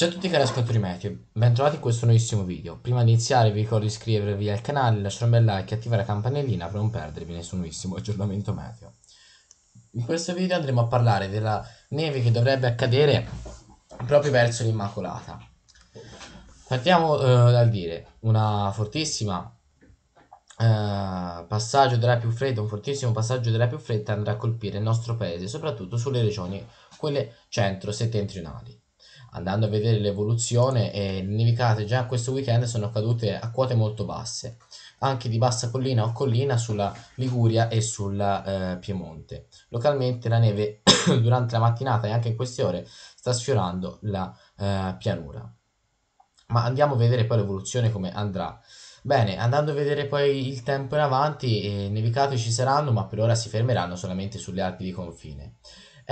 Ciao a tutti cari ascoltatori Matthew, bentrovati in questo nuovissimo video. Prima di iniziare vi ricordo di iscrivervi al canale, lasciare un bel like e attivare la campanellina per non perdervi nessun nuovissimo aggiornamento Matthew. In questo video andremo a parlare della neve che dovrebbe accadere proprio verso l'Immacolata. Partiamo eh, dal dire una fortissima eh, passaggio dell'aria più fredda, un fortissimo passaggio della più fredda andrà a colpire il nostro paese, soprattutto sulle regioni, quelle centro-settentrionali andando a vedere l'evoluzione e le nevicate già questo weekend sono cadute a quote molto basse, anche di bassa collina o collina sulla Liguria e sul eh, Piemonte. Localmente la neve durante la mattinata e anche in queste ore sta sfiorando la eh, pianura. Ma andiamo a vedere poi l'evoluzione come andrà. Bene, andando a vedere poi il tempo in avanti, eh, nevicate ci saranno, ma per ora si fermeranno solamente sulle Alpi di confine.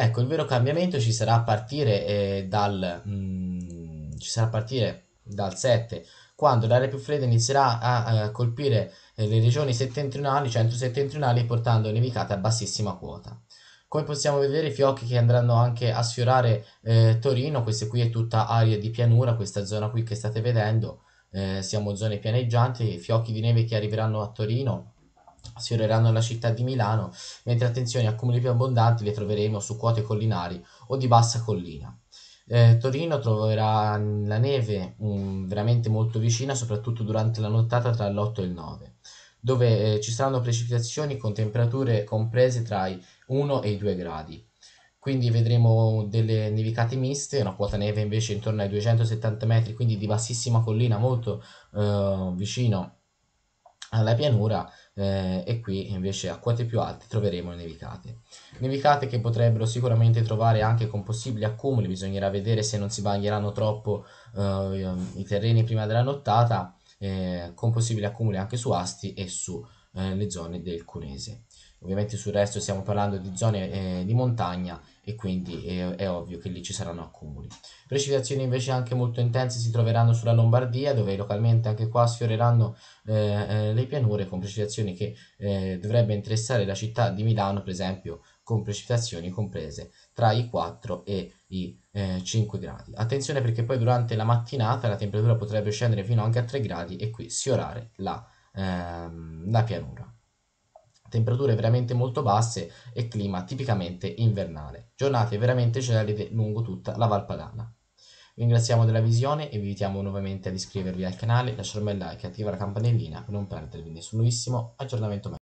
Ecco, il vero cambiamento ci sarà a partire, eh, dal, mh, mm, sarà a partire dal 7, quando l'aria più fredda inizierà a, a colpire eh, le regioni settentrionali, centro-settentrionali, portando nevicate a bassissima quota. Come possiamo vedere i fiocchi che andranno anche a sfiorare eh, Torino, questa qui è tutta aria di pianura, questa zona qui che state vedendo, eh, siamo zone pianeggianti, i fiocchi di neve che arriveranno a Torino, sfioreranno la città di Milano, mentre attenzione, a cumuli più abbondanti le troveremo su quote collinari o di bassa collina. Eh, Torino troverà la neve mh, mm, veramente molto vicina, soprattutto durante la nottata tra l'8 e il 9, dove eh, ci saranno precipitazioni con temperature comprese tra i 1 e i 2 gradi. Quindi vedremo delle nevicate miste, una quota neve invece intorno ai 270 metri, quindi di bassissima collina, molto eh, vicino alla pianura, eh, e qui invece a quote più alte troveremo nevicate. Nevicate che potrebbero sicuramente trovare anche con possibili accumuli, bisognerà vedere se non si bagneranno troppo eh, i terreni prima della nottata, eh, con possibili accumuli anche su Asti e sulle eh, zone del Cunese. Ovviamente sul resto stiamo parlando di zone eh, di montagna e quindi è, è, ovvio che lì ci saranno accumuli. Precipitazioni invece anche molto intense si troveranno sulla Lombardia dove localmente anche qua sfioreranno eh, eh le pianure con precipitazioni che eh, dovrebbe interessare la città di Milano per esempio con precipitazioni comprese tra i 4 e i eh, 5 gradi. Attenzione perché poi durante la mattinata la temperatura potrebbe scendere fino anche a 3 gradi e qui sfiorare la, ehm, la pianura temperature veramente molto basse e clima tipicamente invernale. Giornate veramente gelide lungo tutta la Valpadana. Vi ringraziamo della visione e vi invitiamo nuovamente ad iscrivervi al canale, lasciare un bel like e attivare la campanellina per non perdervi nessunissimo aggiornamento mai.